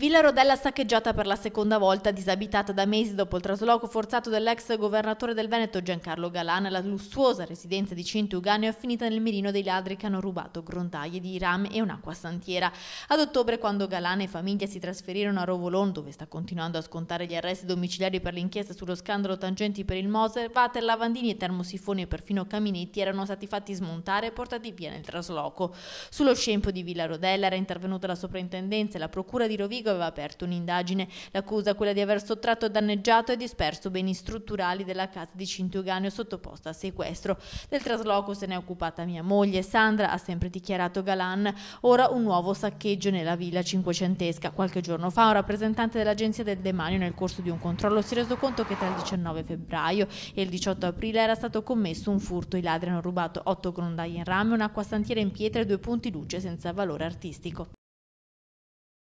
Villa Rodella saccheggiata per la seconda volta, disabitata da mesi dopo il trasloco forzato dell'ex governatore del Veneto Giancarlo Galana, la lussuosa residenza di Centuganeo è finita nel mirino dei ladri che hanno rubato grondaie di rame e un'acqua santiera. Ad ottobre, quando Galana e famiglia si trasferirono a Rovolon, dove sta continuando a scontare gli arresti domiciliari per l'inchiesta sullo scandalo tangenti per il Moser, vater, lavandini e termosifoni e perfino caminetti erano stati fatti smontare e portati via nel trasloco. Sullo scempio di Villa Rodella era intervenuta la soprintendenza e la procura di Rovigo aveva aperto un'indagine. L'accusa è quella di aver sottratto, danneggiato e disperso beni strutturali della casa di Cintuganeo sottoposta a sequestro. Del trasloco se ne è occupata mia moglie. Sandra ha sempre dichiarato Galan. Ora un nuovo saccheggio nella villa cinquecentesca. Qualche giorno fa un rappresentante dell'Agenzia del Demanio nel corso di un controllo si è reso conto che tra il 19 febbraio e il 18 aprile era stato commesso un furto. I ladri hanno rubato otto grondaie in rame, un'acquastantiera in pietra e due punti luce senza valore artistico.